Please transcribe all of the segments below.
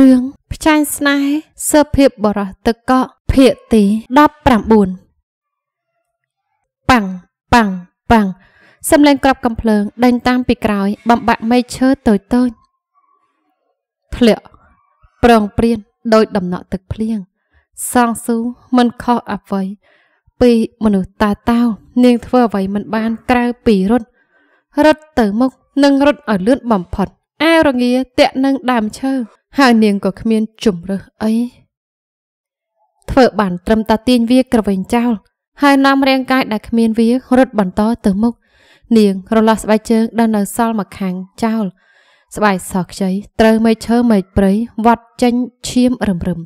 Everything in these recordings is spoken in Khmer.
រឿងផ្ចាញ់ស្នេហ៍សើភាពបរោះទឹកកកភាកទី19ប៉ាំងប៉ាំងប៉ាំងសំឡេង ក្របកំភ្លើងដេញតាមពីក្រោយ បំបាក់មេឈើតូចតូចធ្លាក់ប្រងព្រៀនដោយដំណក់ទឹកភ្លៀងសងស៊ូមិនខុសអ្វីពីមនុស្សតាតោ នាងធ្វើអ្វីមិនបានក្រៅពីរត់រត់ទៅមុខនិងរត់ឲ្យលឿនបំផុតអែរងាតាក់នឹងដើមឈើហើយនាងក៏គ្មានជំរឹះអីធ្វើបាន ត្រឹមតែទាញវាក្រវែងចោលហើយនាំរាងកាយដែលគ្មាន វារត់បន្តទៅមុខនាងរលាស់ស្បែកជើងដែលនៅសល់មកខាងចោល ស្បែកសខ្ចីត្រូវមេឈើមេព្រៃវត្តចេញឈាមរឹមរឹម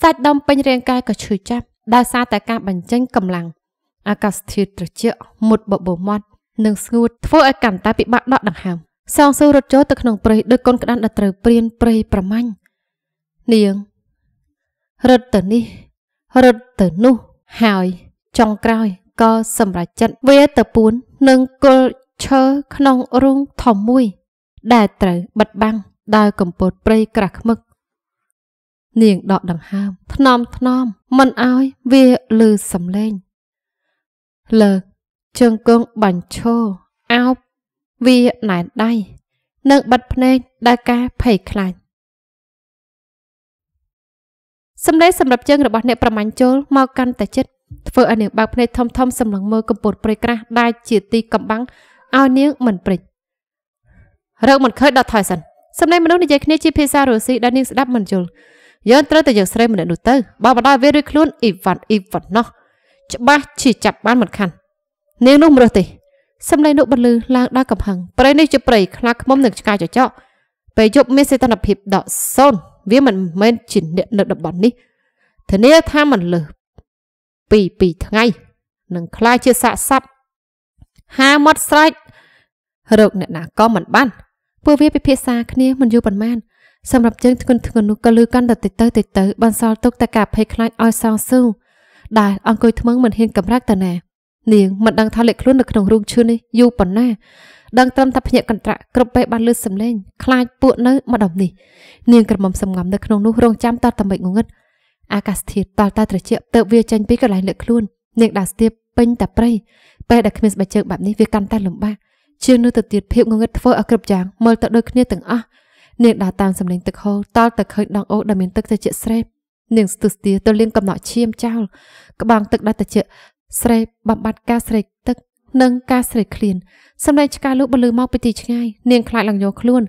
សាច់ដុំពេញរាងកាយក៏ឈឺចាប់ដោយសារតែការបញ្ចេញកម្លាំង អាកាសធាតុត្រជាក់មុតបបោមាត់និងស្ងួតធ្វើឲ្យកាន់តែពិបាកដកដង្ហើមសងស៊ូរត់ចូលទៅក្នុងព្រៃដូចកូនក្តាន់ដែលត្រូវព្រានព្រៃប្រមាញ់នាងរត់ទៅនេះ រត់ទៅនោះហើយចុងក្រោយក៏សម្រេចចិត្តវាទៅពួននឹងគល់ឈើក្នុងរូងធំមួយ ដែលត្រូវបិទបាំងដោយកំពត់ព្រៃក្រាស់ខ្មឹកនាងដកដង្ហើមថ្នមថ្នមមិនអោយវាលឺសំឡេងលើកជើងគងបាញ់ឈោអោបវាណែនដៃនិងបិទភ្នែកដោយការភ័យខ្លាចសម្លេងសម្រាប់ជើងរបស់អ្នកប្រមាញ់ចូលមកកាន់តែជិតធ្វើឲ្យនាងបើកភ្នែកធំធំសម្លឹងមើលកំពូលព្រៃក្រាស់ដែលជាទីកំបាំងឲ្យនាងមិនព្រិចរកមិនឃើញដល់ថយសិនសម្លេងមនុស្សនិយាយគ្នាជាភាសារុស្ស៊ីដែលនាងស្ដាប់មិនយល់យើងត្រូវតែយកស្រីម្នាក់នោះទៅបើបដាវារួចខ្លួនអ៊ីវ៉ាន់អ៊ីវ៉ាន់ណោះច្បាស់ជាចាប់បាន មិនខាន់នាងនោះមរស់ទេសម្លេងនោះបន្លឺឡើងដល់កំហឹងព្រៃនេះជាព្រៃខ្លាឃ្មុំនិងឆ្កាចចកពេលយប់មានសេតនភាពដកសូន្យវាមិនមែនជាអ្នកនៅតំបន់នេះធានាថាមិនលើសពី2ថ្ងៃនឹងខ្លាជាសាកសពហាមាត់ស្រេចរោគអ្នកណាក៏មិនបានពួកវាពិភាក្សាគ្នាមិនយូរប៉ុន្មានសម្រាប់ជើងធ្ងន់ធ្ងរនោះក៏លឺកាន់តែតិចទៅតិចទៅបានសល់ទុកតែការភ័យខ្លាចឲ្យសងស៊ូដែលអង្គុយថ្មងមិនហ៊ានកម្រើកតាណានាងមិនដឹងថាលេខខ្លួននៅក្នុងរូងឈឿននេះយូរប៉ុណ្ណាដឹងត្រឹមថាភ្នាក់កន្ត្រាក់គ្រប់ពេលបានលឺសំឡេងខ្លាចពួកនៅម្ដុំនេះនាងក្រមុំសំងំនៅក្នុងនោះរង ចាំតតមិចងងឹតអាកាសធាតុតតត្រជាក់ទៅវាចេញពីកន្លែងលើកខ្លួននាងដាស់ស្ទាបពេញតែព្រៃពេលដែលគ្មានស្បែកជើងបែបនេះវាកាន់តែលំបាកជាងនោះទៅទៀតភាពងងឹតធ្វើឲ្យគ្រប់យ៉ាងមើលទៅដូចគ្នាទាំងអស់នាងដើរតាមសំឡេងទឹកហូរតល់ទៅឃើញដងអូសដែលមានទឹកត្រជាក់ស្រេបនាងស្ទុះស្ទាទៅលាងកំណក់ឈាមចោលក្បាំងទឹកដែលត្រជាក់ស្រែកបំបត្តិការស្រែកទឹកនិងការស្រែកឃ្លានសម្ដែងឆ្កែលូបន្លឺមកពីទីឆ្ងាយនាងខ្លាចឡើងយកខ្លួន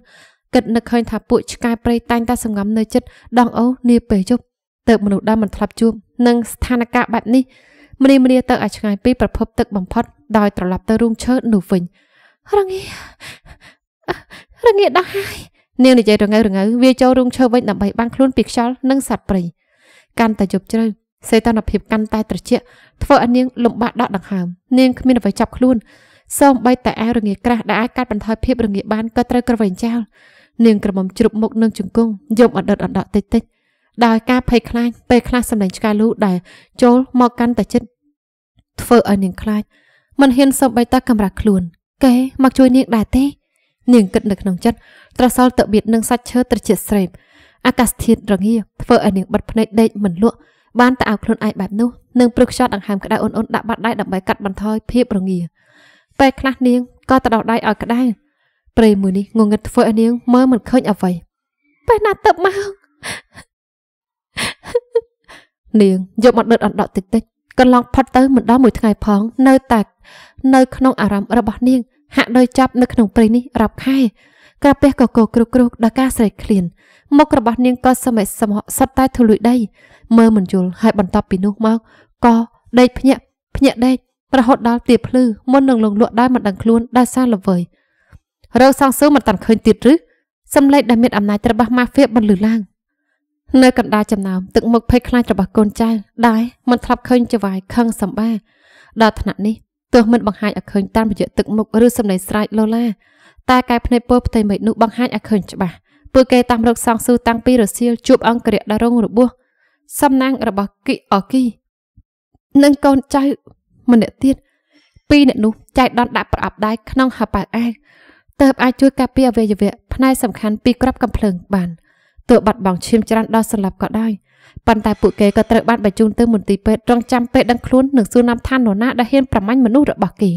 គិតនឹកឃើញថាពួកឆ្កែព្រៃតែងតែសង្ងំនៅចិត្តដងអូសនាពេលយប់ទើបមនុស្សដើមមិនធ្លាប់ជួបនឹងស្ថានភាពបែបនេះម្នីម្នាទៅឲ្យឆ្ងាយពីប្រភពទឹកបំផុតដោយត្រឡប់ទៅរូងឈើនោះវិញរងារងាដល់ហើយនាងនិយាយរងើរងើវាចូលរូងឈើវិញដើម្បីបាំងខ្លួនពីខ្យល់និងសត្វព្រៃកាន់តែយប់ជ្រៅសីតុណ្ហភាពកាន់តែត្រជាក់ធ្វើឲ្យនាងលំបាកដកដង្ហើមនាងគ្មានអ្វីចាប់ខ្លួនសូមបីតែអាវរងាក្រាស់ដែលអាចកាត់បន្ថយភាពរងាបានក៏ត្រូវក្រវែងចោលនាងក្រមុំជ្រប់មុខនឹងជង្គង់យំអដិតអដក់តិចតិចដោយការភ័យខ្លាចពេលខ្លះសម្លេងឆ្កាលូដែលចូលមកកាន់តែជិតធ្វើឲ្យនាងខ្លាចមិនហ៊ានសូមបីតែកំរាស់ខ្លួនកែមកជួយនាងដែរទេ នាងគិតនៅក្នុងចិត្តត្រសល់ទៅបៀតនឹងសាច់ឈើត្រជាស្រេបអាកាសធាតុរងាធ្វើឲ្យនាងបិទភ្នែកដេកមិនលក់បានតែឲ្យខ្លួនឯងបែបនោះនឹងព្រឹកខ្យល់ដង្ហើមក្តៅអ៊ុនៗដាក់បាត់ដៃដើម្បីកាត់បន្ថយភាពរងាពេលខ្លះនាងក៏ទៅដោះដៃឲ្យក្តៅព្រៃមួយនេះងងឹតធ្វើឲ្យនាងមើលមិនឃើញអ្វីពេលណាទៅមកនាងយកមកដុតអណ្ដក់តិចតិចកន្លងផុតទៅមិនដល់មួយថ្ងៃផង នៅតែនៅ ក្នុងអារម្មណ៍របស់នាង ហាក់ដោយចាប់នៅក្នុងព្រៃនេះរាប់ខែក្រពះក៏គោគ្រុកគ្រុកដល់ការស្រេកឃ្លានមុខរបស់នាងក៏សម័យសមហសិតតែធូលុយដីមើលមិនយល់ហើយបន្ទាប់ពីនោះមកក៏ដេកភ្ញាក់ ភ្ញាក់ដេករហូតដល់ទាភ្លឺមុននឹងលងលក់ដោយមិនដឹងខ្លួនដោយសារល្វើយរើសងសើមិនតាន់ឃើញទៀតឬសំឡេងដែលមានអំណាចរបស់ម៉ាហ្វៀបន្លឺឡើងនៅកណ្ដាលចំណោមទឹកមុខភ័យខ្លាចរបស់កូនចៅដែរមិនធ្លាប់ឃើញចវាយខឹងសម្បាដល់ថ្នាក់នេះទោះមិនបង្ហាញឲ្យឃើញតាមរយៈទឹកមុខឬសម្លេងស្រែកលោឡាតែកែភ្នែកពលផ្ទៃមេឃនោះបង្ហាញឲ្យឃើញច្បាស់ពួកគេតាមរកសងស៊ូតាំងពីរសៀលជួបអង្គរៈដល់រងរបួសសំណាងរបស់គីអគីនិងកូនចៅម្នាក់ទៀតពីរអ្នកនោះចៃដន្យដាក់ប្រអប់ដៃក្នុងហបៅអាវតើបអាចជួយការពារអវយវៈផ្នែកសំខាន់ពីក្របកំភ្លើងបានទោះបាត់បង់ឈាមច្រើនដល់ស្លាប់ក៏ដោយប៉ុន្តែពួកគេក៏ត្រូវបានបញ្ជូនទៅមន្ទីរពេទ្យរងចាំពេលដឹងខ្លួននឹងសួរនាំឋាននរណាដែលហ៊ានប្រមាញ់មនុស្សរបស់គេ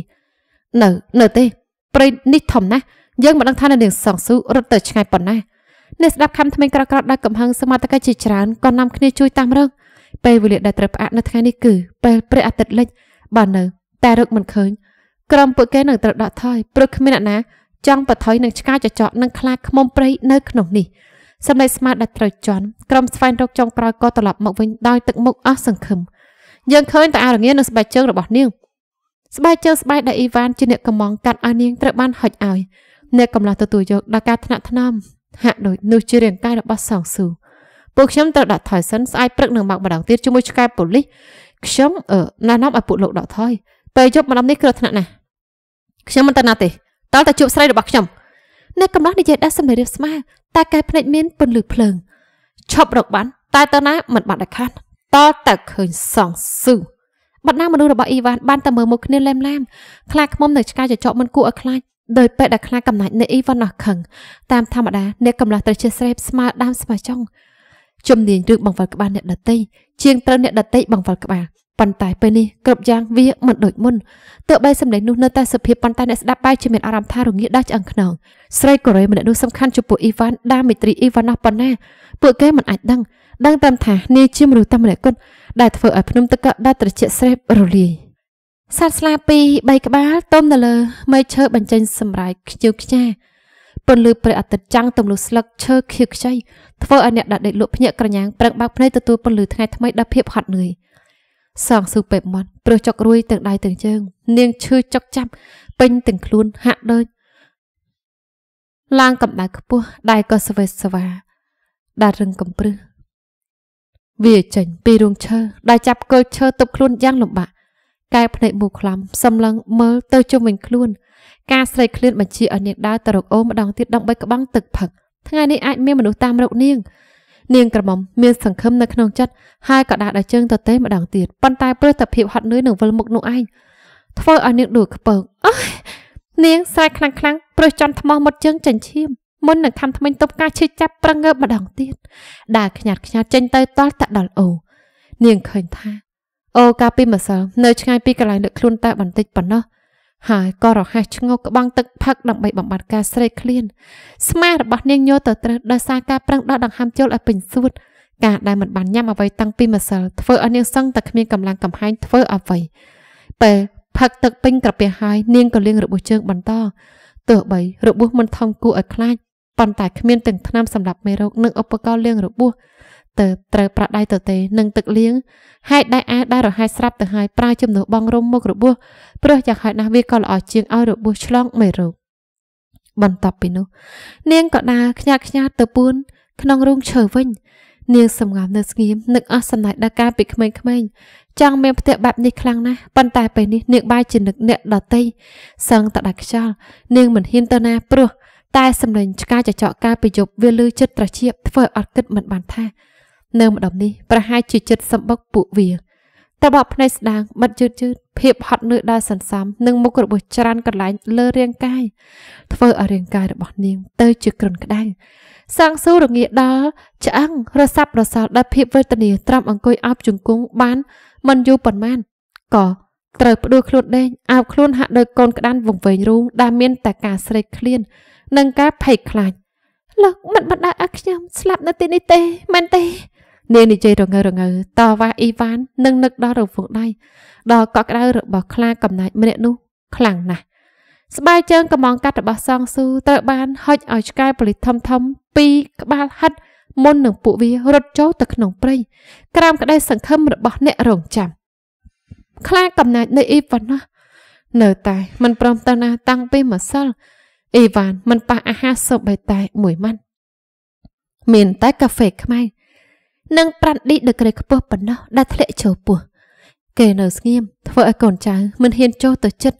នៅ នៅទេ ព្រៃនេះធំណាស់យើងមិនដឹងថានៅនាងសងស៊ូរត់ទៅឆ្ងាយប៉ុណ្ណាអ្នកស្ដាប់ខំថ្មីក្រក្រដល់កំហឹងសមត្ថកិច្ចជាច្រើនក៏នាំគ្នាជួយតាមរឹងពេលវេលាដែលត្រូវផ្អាកនៅថ្ងៃនេះគឺពេលព្រះអាទិត្យលិចបើនៅតែរឹកមិនឃើញក្រុមពួកគេនឹងត្រូវដកថយព្រោះគ្មានអ្នកណាចង់បថុយនឹងឆ្កាចចកនិងខ្លាឃ្មុំព្រៃនៅក្នុងនេះសម្លេងស្មាតដែលត្រូវជន់ក្រុមស្វែងរកចុងក្រោយក៏ត្រឡប់មកវិញដោយទឹកមុខអស់សង្ឃឹមយើងឃើញតាអារងារនិងស្បែកជើងរបស់នាងស្បែកជើងស្បែកដែលអ៊ីវ៉ានជាអ្នកកំងកាត់ឲ្យនាងត្រូវបានហុចឲ្យអ្នកកំឡោះទទួលយកដល់ការថ្នាក់ថ្នមហាក់ដូចនោះជារាងកាយរបស់សងស៊ូពួកខ្ញុំត្រូវដាក់ថយសិនស្អែកព្រឹកនឹងមកម្ដងទៀតជាមួយឆ្កែប៉ូលីសខ្ញុំអឺណែនាំឲ្យពួកលោកដកថយពេលយប់ម្ដងនេះគ្រោះថ្នាក់ណាស់ខ្ញុំមិនទៅណាទេតើតែជួបស្រីរបស់ខ្ញុំអ្នកកំឡោះនិយាយដាស់សម្ដីរៀបស្មើតែកែភ្នែកមានពន្លឺភ្លើងឈប់រកបាន តែតើណា មិនបាត់ដាច់ខាត់តើតើឃើញសងស៊ូបាត់ណាមនុស្សរបស់អ៊ីវ៉ាន់បានតែមើលមុខគ្នាឡែមឡាមខ្លាចខ្មុំនៅឆ្កែចចកមិនគួរឲ្យខ្លាចដោយពេលដែលខ្លាកំណាច់នៃអ៊ីវ៉ាន់អស់ខឹងតាមធម្មតាអ្នកកំឡោះត្រូវចេះស្រេបស្មើដើមស្មើចុងជំនាញឬបង្វិលក្បាលអ្នកដតីជាងត្រូវអ្នកដតីបង្វិលក្បាលប៉ុន្តែពេលនេះគ្រប់យ៉ាងវាមិនដូចមុនទោះបីសម្លេងនោះនៅតែសុភាពប៉ុន្តែអ្នកស្ដាប់បែរជាមានអារម្មណ៍ថារងាដល់ឆ្អឹងខ្នងស្រីកូរ៉េម្នាក់នោះសំខាន់ចំពោះអ៊ីវ៉ាន់ដាមេត្រីអ៊ីវ៉ាណោះប៉ុណ្ណាពួកគេមិនអាចដឹងដឹងតាមថានាយជាមនុស្សតែម្នាក់គត់ដែលធ្វើឲ្យភ្នំទឹកកកដាត្រជាស្រេបរលាយសត្វស្លាពីរ3ក្បាលទុំនៅលើមែកឈើបញ្ចេញសម្រាយខ្ជិវខ្ជាពន្លឺព្រះអាទិត្យចាំងទម្លុះស្លឹកឈើខៀវខ្ចីធ្វើឲ្យអ្នកដាក់ដេកលក់ភ្នាក់ក្រញាំងប្រឹងបើកភ្នែកទទួលពន្លឺថ្ងៃថ្មីដល់ភាពហត់នឿយសងស៊ូពេបមាត់ព្រោះចុករួយទាំងដៃទាំងជើង នាងឈឺចុកចាប់ពេញទាំងខ្លួនហាក់ដូចឡើងកម្ដៅខ្ពស់ដៃក៏ស្វេសស្វាដាក់រឹងកំព្រឹសវាចេញពីរោងឈើដែលចាប់គល់ឈើទប់ខ្លួនយ៉ាងលំបាកកែភ្នែកមូខ្លំសម្លឹងមើលទៅជុំវិញខ្លួនការស្រែកឃ្លានបញ្ជាឲ្យនាងដើរទៅរកអូម្ដងទៀតដើម្បីក្បាំងទឹកផឹកថ្ងៃនេះអាចមានមនុស្សតាមរកនាង នាងក្រមុំមានសង្ឃឹមនៅក្នុងចិត្តហើយក៏ដាក់ដល់ជើងទៅទេម្ដងទៀតប៉ុន្តែព្រោះតែភាពហត់នឿយនឹងវិលមុខនោះឯងធ្វើឲ្យនាងដួលខ្ពើកអើយនាងស្រែកខ្លាំងខ្លាំងព្រោះចន់ថ្មមុតជើងចិញ្ឈាមមុននឹងខំថ្មិញទប់ការឈឺចាប់ប្រឹងើបម្ដងទៀតដើរខ្ញាត់ខ្ញាត់ចេញទៅតល់តដល់អូនាងឃើញថាអូកាលពីម្សិលនៅឆ្ងាយពីកន្លែងលើកខ្លួនតែបន្តិចប៉ុណ្ណោះហើយក៏រហ័សឆ្ងោកក្បាំងទឹកផឹកដើម្បីបំបត្តិការស្រេកឃ្លានស្មារបស់នាងញោទៅត្រូវដោយសារការប្រឹងដោះដង្ហើមចូលឲ្យពេញសួតការដែលមិនបានញ៉ាំអ្វីតាំងពីម្សិលធ្វើឲ្យនាងសឹងតែគ្មានកម្លាំងកំហែងធ្វើអ្វីពេលផឹកទឹកពេញក្រពះហើយនាងក៏លាងរបួសជើង បន្តទោះបីរបួសមិនធំគួរឲ្យខ្លាចប៉ុន្តែគ្មានទាំងថ្នាំសម្រាប់មេរោគនិងឧបករណ៍លាងរបួសទៅត្រូវប្រាក់ដៃទៅទេនឹងទឹកលៀងហេតុដែលអាដែលរហែកស្រាប់ទៅហើយប្រើជំនួសបងរុំមុខរបួសព្រោះយ៉ាងហើយណាស់វាក៏ល្អជាងឲ្យរបួសឆ្លងមេរោគបន្ទាប់ពីនោះនាងក៏ដើរខ្ញាត់ខ្ញាត់ទៅពួន ក្នុងរូងឈើវិញនាងសម្ងាត់នៅស្ងៀមនឹកអស់សំណេចដល់ការពីក្មេងៗចង់មានផ្ទះបែបនេះខ្លាំងណាស់ប៉ុន្តែពេលនេះនាងបាយជានឹកអ្នកដតីសឹងតដាច់ខ្យល់នាងមិនហ៊ានទៅណាព្រោះ តែសម្លេងឆ្កាចចកការពីយប់វាលឺចិត្តត្រជាបធ្វើអត់គិតមិនបានថានៅម្ដុំនេះប្រហែលជាចិត្តសម្បុកពួកវាតបផ្នែកស្ដាងបិទយឺតយឺតភាពហត់នឿយដល់សន្សំនិងមុខរបួសច្រើនកន្លែងលើរាងកាយធ្វើឲ្យរាងកាយរបស់នាងទៅជាគ្រុនក្តៅសាំងស៊ូរងាដល់ឆ្អឹងរសាប់រសាល់ដល់ភាពវេទនាត្រាំអង្គុយអោបជង្គង់បានមិនយូរប៉ុន្មានក៏ត្រូវផ្ដួលខ្លួនដេញអោបខ្លួនហាក់ដោយកូនក្តានវង្វេងរូងដែលមានតែការស្រេកឃ្លាននិងការភ័យខ្លាចលោកមិនបណ្ដាឲ្យខ្ញុំស្លាប់នៅទីនេះទេមែនទេនាងនិយាយរងើរងើតវ៉ាអ៊ីវ៉ាននឹងនឹកដល់រង្វង់ដៃដល់កក់ក្ដៅរបស់ខ្លាកំណាច់ម្នាក់នោះខ្លាំងណាស់ស្បែកជើងកំងកាត់របស់សងស៊ូត្រូវបាន ហុចឲ្យឆ្កែប៉ូលីសធំធំពីរក្បាលហិតមុននឹងពួកវារត់ចូលទៅក្នុង ព្រៃក្រោមក្តីសង្ឃឹមរបស់អ្នករងចាំខ្លាកំណាច់នៃអ៊ីវ៉ាន់ណាស់នៅតែមិនព្រមទៅណា តាំងពីម្សិលអ៊ីវ៉ាន់មិនប៉ះអាហារសូម្បីតែមួយម៉ាត់មានតែកាហ្វេខ្មៅនិងប្រាត់ឌីដល់ក្រេខ្ពស់ប៉ុណ្ណោះដែលធ្លាក់ចូលពោះគេនៅស្ងៀមធ្វើឲ្យកូនចៅមិនហ៊ានចូលទៅជិត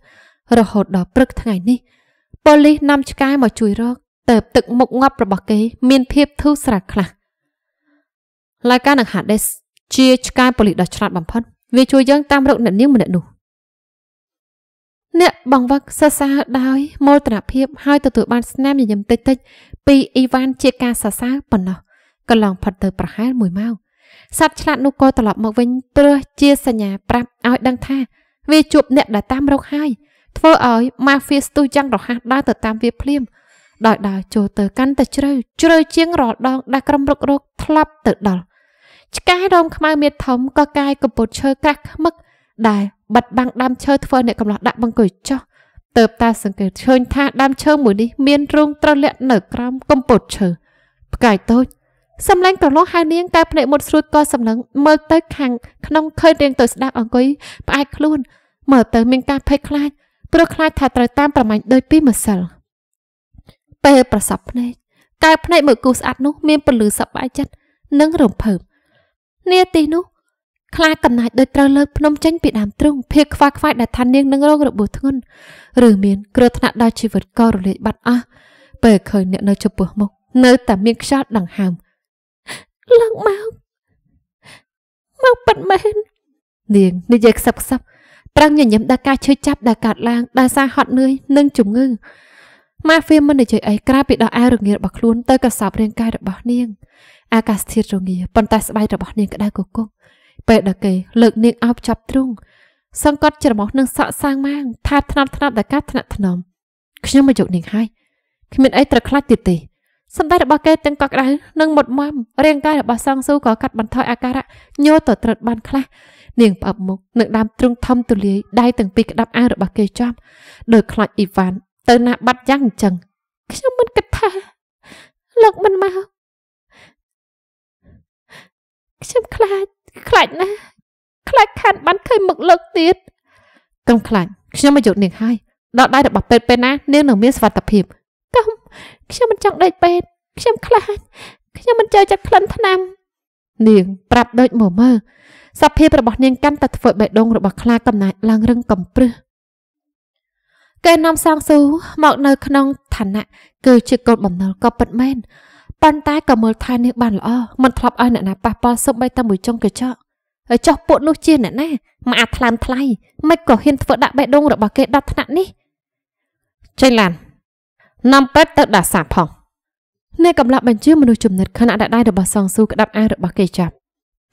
រហូតដល់ព្រឹកថ្ងៃនេះប៉ូលីសនាំឆ្កែមកជួយរកទៅទឹកមុខងាប់របស់គេ មាន ភាពធូរស្រាលខ្លះឡាយការនឹងហាដេស ជាឆ្កែប៉ូលីសដ៏ឆ្លាតបំផុត វាជួយយើងតាមរកអ្នកនាងម្នាក់នោះអ្នកបងវឹកសរសើរដោយមោទនភាពហើយទទួលបានស្នាមញញឹមតិចតិចពីអ៊ីវ៉ាន់ជាការសរសើរប៉ុណ្ណោះកន្លងផុតទៅប្រហែល1ម៉ោងសត្វឆ្លាតនោះក៏ត្រឡប់មកវិញព្រោះជាសញ្ញាប្រាប់ឲ្យដឹងថា វាជួបអ្នកដែលតាមរកហើយធ្វើឲ្យ Mafia ស្ទុះយ៉ាងរហ័សដើរទៅតាមវាភ្លាម ដោយដើរចូលទៅកាន់តែជ្រៅជ្រៅជាងរាល់ដងដែលក្រុមរុករកធ្លាប់ទៅដល់ឆ្កែរោមខ្មៅមៀតធំក៏កាយកំពត់ឈើក្រាស់ខ្មឹកដែលបិទបាំងដើមឈើធ្វើអ្នកកំឡោះដាក់បង្គោលចោះទៅបតាសង្កេតឃើញថាដើមឈើមួយនេះមានរោងត្រលាក់នៅក្រោមកំពត់ឈើផ្កាយតូចសម្លាញ់ប្រឡោះហៅនាងកែភ្នែកមុតស្រួចក៏សម្លឹងមើលទៅខាងក្នុងឃើញរៀងទៅស្ដាប់អង្គុយផ្អែកខ្លួនមើលទៅមានការភ័យខ្លាចព្រោះខ្លាចថាត្រូវតាមប្រមាញ់ដោយពីម្សិលពេលប្រសពភ្នែកកែភ្នែកមើលគូស្អាតនោះមានពលឺសប្បាយចិត្តនិងរំភើបនាទីនោះខ្លាកំណាចដូចត្រូវលើកភ្នំចេញពីដើមទ្រូងភៀកខ្វះខ្វាយដែលថានាងនឹងរងរបួសធ្ងន់ឬមានគ្រោះថ្នាក់ដល់ជីវិតក៏រលាយបាត់អស់ពេលឃើញអ្នកនៅចំពោះមុខនៅតែមានខ្យល់ដង្ហើមឡើងមកមកប៉ិនមែននាងនិយាយខ្សឹបខ្សឹបប្រឹងញញឹមដល់ការឈឺចាប់ដែលកើតឡើងដោយសារហត់នឿយនិង ជំងឺម៉ាហ្វៀមិននិយាយអីក្រៅពីដល់អាវរងារបស់ខ្លួនទៅកសបរាងកាយរបស់នាងអាកាសធាតុរងាប៉ុន្តែស្បែករបស់នាងក្តៅគគុកពេលដល់គេលើកនាងអោបចាប់ទ្រូងសង្កត់ច្រមុះនឹងសក់សាងម៉ាងថាថ្នាំថ្នាំដល់ការថ្នាក់ថ្នមខ្ញុំមកយកនាងហើយគ្មានអីត្រូវខ្លាចទៀតទេសម្ដីរបស់គេទាំងកក់ក្ដៅនិងមុតមមរាងកាយរបស់សងស៊ូក៏កាត់បន្ថយអាការៈញ័រទៅត្រិតបានខ្លះនាងផ្អើបមុខនឹងដើមទ្រង់ធំទូលាយដៃទាំងពីរក្តាប់អាវរបស់គេចំដោយខ្លាចអ៊ីវ៉ាន់ទៅណាបាត់យ៉ាងអញ្ចឹងខ្ញុំមិនគិតថាលោកមិនមកខ្ញុំខ្លាចខ្លាចណាស់ខ្លាចខានបានឃើញមុខលោកទៀតកុំខ្លាចខ្ញុំមកយកនាងហើយដល់ដៃរបស់ពេទ្យពេលណានាងនឹងមានសុវត្ថិភាពទុំខ្ញុំមិនចង់ដេកពេទ្យខ្ញុំខ្លាចខ្ញុំមិនចូលចិត្តក្លិនថ្នាំនាងប្រាប់ដូចមកមើលសភាពរបស់នាងកាន់តែធ្វើបេះដូងរបស់ខ្លាកំណាចឡើងរឹងកំព្រឹសគេនាំសងស៊ូមកនៅ ក្នុងឋានៈគឺជាកូនបំណុលក៏ពិតមែនប៉ុន្តែក៏មើលថែនាងបានល្អមិនធ្លាប់ឲ្យអ្នកណាប៉ះពាល់សុបិតែមួយចុងកញ្ចក់ហើយចោះពួកនោះជាអ្នកណាមកអាថ្លាមថ្លៃមិនក៏ហ៊ានធ្វើដាក់បេះដូងរបស់គេដល់ថ្នាក់នេះចេញឡាននាំពេទ្យទៅដាសាផងអ្នកកំឡាប់បញ្ជាមនុស្សចំណិតខណៈដែលដៃរបស់សងស៊ូក្តាប់អាវរបស់គេចាប់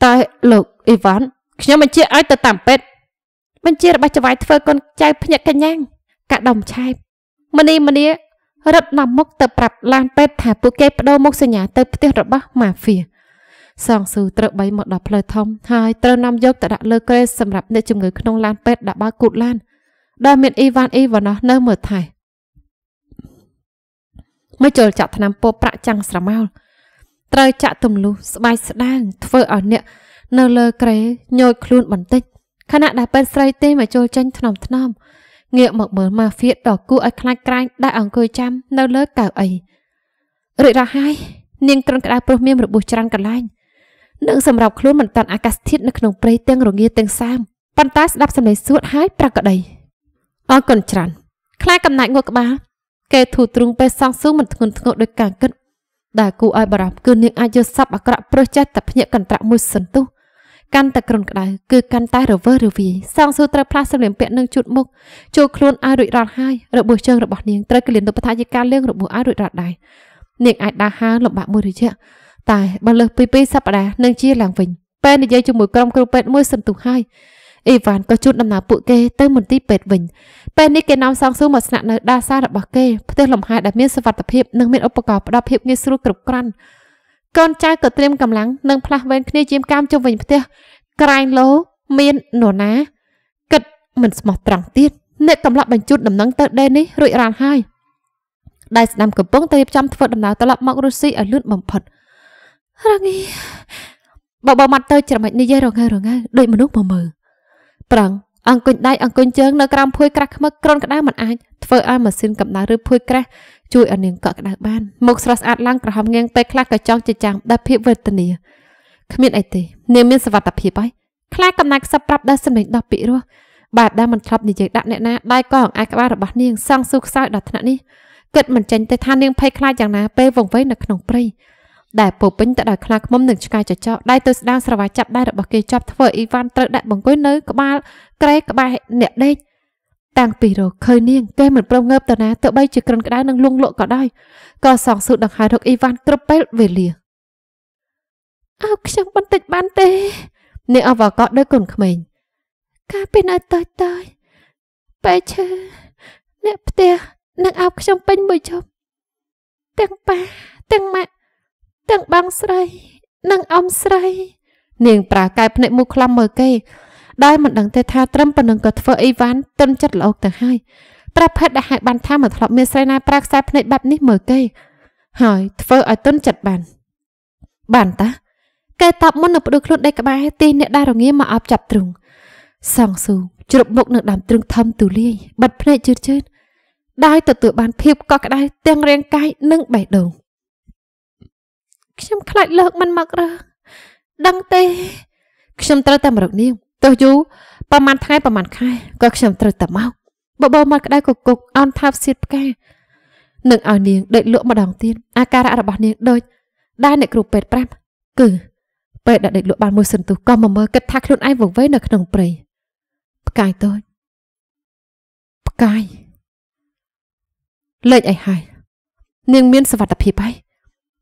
តែលោកអ៊ីវ៉ាន់ខ្ញុំបញ្ជាឲ្យទៅតាមពេទ្យបញ្ជារបស់ចវាយធ្វើកូនចៅភ្ញាក់កញ្ញាំងកាក់ដំឆែបមនីមនីរត់នាំមុខទៅប្រាប់ឡានពេទ្យថាពួកគេបដូរមុខសញ្ញាទៅផ្ទះរបស់ម៉ាហ្វៀសងស៊ូត្រូវបីមកដល់ផ្លូវធំហើយត្រូវនាំយកទៅដាក់លើក្រេសម្រាប់អ្នកជំងឺក្នុងឡានពេទ្យដាក់បើកគូតឡានដែលមានអ៊ីវ៉ាន់អ៊ីវ៉ាណោះ នៅមើលថែមិនចូលចាក់ថ្នាំពោប្រាក់ចាំងស្រមោលត្រូវចាក់ទម្លុះស្បែកស្ដាង ធ្វើឲ្យអ្នកនៅលើក្រេញោចខ្លួនបន្តិចខណៈដែលពេទ្យស្រីទេមកចូលចាញ់ថ្នមថ្នមងាកមកមើលម៉ាហ្វៀតដ៏គួរឲ្យខ្លាចក្រែងដែលអង្គុយចាំនៅលើកៅអីរួចរហ័យនាងត្រង់ក្តៅព្រោះមានរបួសច្រើនកន្លែងនឹងសម្រាប់ខ្លួនមិនតាន់អាកាសធាតុនៅក្នុងព្រៃទាំងរងាទាំងសាមប៉ុន្តែស្ដាប់សម្លេងសួតហើយប្រកក្តីអរគុណច្រើនខ្លាកំណាច់ងក់ក្បាលគេធូរទ្រង់ពេលសងសឹងមិនធ្ងន់ធ្ងរដោយការគិតដែលគូឲ្យបារម្ភគឺនាងអាចយល់សັບអាក្រក់ព្រោះចេះតែភ្ញាក់កន្ត្រាក់មួយសន្ទុះកាន់តែក្រុនក្ដៅគឺកាន់តែរវើរវាយសងសួរត្រូវផ្លាស់សម្លៀកបំពាក់និងជូតមុខចូលខ្លួនឲ្យរួចរាល់ហើយរបួសជើងរបស់នាងត្រូវកលៀនទុបថាជាការលៀងរបួសឲ្យរួចរាល់ដែរនាងអាចដើរហើរលំបាកមួយរយៈតែបើលើសពី2សប្តាហ៍នឹងជាឡើងវិញ ពេលនិយាយជាមួយក្រុមគ្រូពេទ្យមួយសន្ទុះហើយអីវ៉ាន់ក៏ជូនដំណើរពួកគេទៅមន្ទីរពេទ្យវិញពេលនេះគេនាំសងសួរមកស្នាក់នៅដាសារបស់គេផ្ទះលំហែដែលមានសុវត្ថិភាពនិងមានឧបករណ៍ផ្ដល់ភាពងាយស្រួលគ្រប់គ្រាន់កូនចៅក៏ត្រៀមកម្លាំងនិងផ្លាស់វែងគ្នាយាមកាមជុំវិញផ្ទះក្រែងលោមាននរណាគិតមិនស្មោះត្រង់ទៀតអ្នកកំឡប់បញ្ជូនដំណឹងទៅដេនេះរួចរាល់ហើយដែលស្ដាំកំពុងតែរៀបចំធ្វើដំណើរត្រឡប់មករុស្ស៊ីឲ្យលឿនបំផុតរងីបបមកទៅច្រមិចនិយាយរងើរងើដូចមនុស្សមកមើលប្រឹងអង្គញដៃអង្គញជើងនៅក្រោមភួយក្រាស់ខ្មឹកក្រនក្តៅមិនអាចធ្វើឲ្យម៉ាស៊ីនកម្ដៅឬភួយក្រាស់ជួយឲ្យនាងកក់ក្ដៅបានមុខស្រស់ស្អាតឡើងក្រហមងាងពេលខ្លះក៏ចង់ចចាំដល់ភាពវេទនាគ្មានអីទេនាងមានសវត្ថភាពហើយខ្លាកំណាក់សឹបប្រាប់ដល់សម្លេងដោះពីរោះបាទដែលមិនធ្លាប់និយាយដាក់អ្នកណាដៃក៏អង្អាចក្បាលរបស់នាងសង់ស៊ូខ្សោយដល់ថ្នាក់នេះគិតមិនចេញទេថានាងភ័យខ្លាចយ៉ាងណាពេលវង្វេងនៅក្នុងព្រៃដែលពោពេញទៅដោយខ្លាឃ្មុំនិងឆ្កែចចកដៃទៅស្ដាងស្រវាចាប់ដៃរបស់គេចាប់ធ្វើអ៊ីវ៉ាន់ត្រូវដាក់បង្គោលនៅក្បាលក្រែក្បែរអ្នកដេកតាំងពីរកឃើញនាងគេមិនព្រមងើបទៅណាទោះបីជាក្រិនក្តៅនិងលងលក់ក៏ដោយក៏សងសូត្រដង្ហែរកអ៊ីវ៉ាន់គ្រប់ពេលវេលាអើខ្ញុំបន្តិចបានទេអ្នកអវកតដូចកូនក្មេងកាលពីនៅតូចតើបែឈើអ្នកផ្ទះនឹងអោបខ្ញុំពេញមួយជប់ទាំងប៉ាទាំងម៉ាក់ទាំងបងស្រីនិងអំស្រី នាងប្រាកែភ្នែកមូខ្លំមើលគេ ដែលមិនដឹងទេថាត្រឹមប៉ុណ្ណឹងក៏ធ្វើអីវ៉ាន់ទន់ចិត្តលោកទៅហើយប្រភេទដែលហៅបានថាមិនធ្លាប់មានស្រីណាប្រាខ្សែភ្នែកបែបនេះមើលគេហើយ ធ្វើឲ្យទន់ចិត្តបានបានតាគេតបមុននៅផ្ដួលខ្លួនដេកក្បែរទីអ្នកដែលរងាមកអប់ចាប់ទ្រង់សងស៊ូជ្រប់មុខនឹងដើមទ្រង់ធំ ទូលាយបិទភ្នែកជឿនជឿនដែលទទួលបានភាពកក់ក្ដៅទាំងរាងកាយនិងបេះដូងខ្ញុំខ្លាចលើកមិនមករើដឹងទេ ខ្ញុំត្រូវតែមករកនាងទោះយូរប្រហែលថ្ងៃប្រហែលខែក៏ខ្ញុំត្រូវតែមកបបោមកក្តៅកគុកអន់ថាបសៀតផ្កានឹងឲ្យនាងដេកលក់ម្ដងទៀតអាការៈរបស់នាងដូចដែលអ្នកគ្រូពេទ្យប្រាប់គឺពេទ្យដែលដេកលក់បាន មួយសន្ទុះក៏មកមើលគិតថាខ្លួនឯងវង្វេងនៅក្នុងព្រៃផ្កាយតូចផ្កាយលេចអីហើយនាងមានសវត្ថភាពហើយ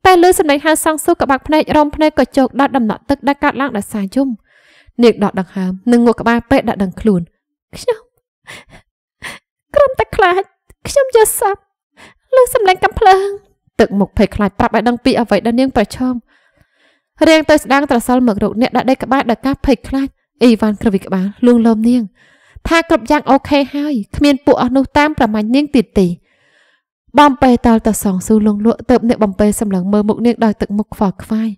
តែលើសម្លេងហៅសង់ស៊ូក៏បាក់ភ្នែករំភ្នែកក៏ជោកដល់ដំណក់ទឹកដែលកាត់ឡើងដោយសារយំនាងដកដង្ហើមនិងងក់ក្បាលពេកដាក់ដងខ្លួនខ្ញុំក្រុមតែខ្លាចខ្ញុំយកសាប់លើសម្លេងកំភ្លើង ទឹកមុខភ័យខ្លាចប្រាប់ឲ្យដឹងពីអ្វីដែលនាងប្រឈមរៀងទៅស្ដាងត្រសល់មករោគអ្នកដាក់ដេកក្បាលដោយការភ័យខ្លាចអីវ៉ាន់ក្រវិក្បាលលួងលោមនាង ថាគ្រប់យ៉ាងអូខេហើយគ្មានពួកអស់នោះតាមប្រមាញ់នាងទៀតទេបំពេតល់តសងស៊ូលងលក់ទៅអ្នកបំពេសម្លឹងមើលមុខនាងដោយទឹកមុខខ្វល់ខ្វាយ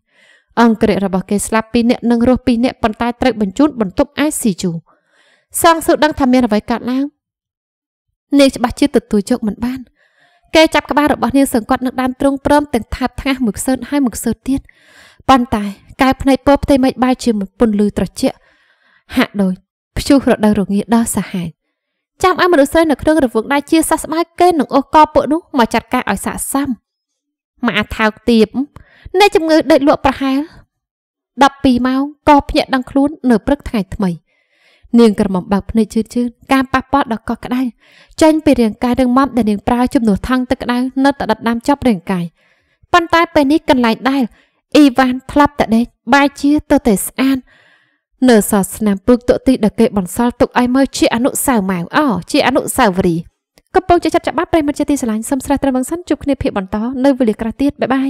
អង្គរៈរបស់គេស្លាប់ពីរអ្នកនិងរស់ពីរអ្នកប៉ុន្តែត្រូវបញ្ជូនបន្ទប់ ICU សងស៊ូដឹងថាមានអ្វីកើតឡើងនាងច្បាស់ជាទទួលជោគមិនបានគេចាប់ក្បាលរបស់នាងសង្កត់នឹងដើមទ្រូងព្រមទាំងថាបថ្ងាស់មួយខ្សឺតហើយមួយខ្សឺតទៀតប៉ុន្តែកែភ្នែកពណ៌ផ្ទៃមេឃបែរជាពន្លឺត្រជាក់ហាក់ដូចព្យុះរដូវរងាដ៏សាហាវចាំឲ្យមនុស្សស្រីនៅក្នុងរវងដៃជាសះស្បើយគេនឹងអូសកពួកនោះមកចាត់ការឲ្យសាកសមមកអាថោកទៀបអ្នកជំងឺដេកលក់ប្រហែល12ម៉ោងក៏ភ្ញាក់ដឹងខ្លួននៅព្រឹកថ្ងៃថ្មី នាងក្រមុំបើកភ្នែកជឿនជឿនការប៉ះពាល់ដល់កោះក្តៅចេញពីរាងកាយរឹងមាំដែលនាងប្រើជំនួសថង់ទឹកក្តៅនៅតែដិតដាមចាប់រាងកាយប៉ុន្តែពេលនេះកន្លែងដែលអ៊ីវ៉ាន់ធ្លាប់តដេកបាយជាទៅតែស្អាតនៅសាសនាពូកតុទីដែលគេបន្សល់ទុកឲ្យមើលជាអនុស្សាវម៉ៅអូជាអនុស្សាវរីយ៍កំពុងជាចាប់ចាប់បាត់ប្រិមត្តជាទីស្រឡាញ់សូមស្រេះត្រឹមនឹងសិនជួបគ្នាភាពបន្តនៅវេលាក្រោយទៀតបាយបាយ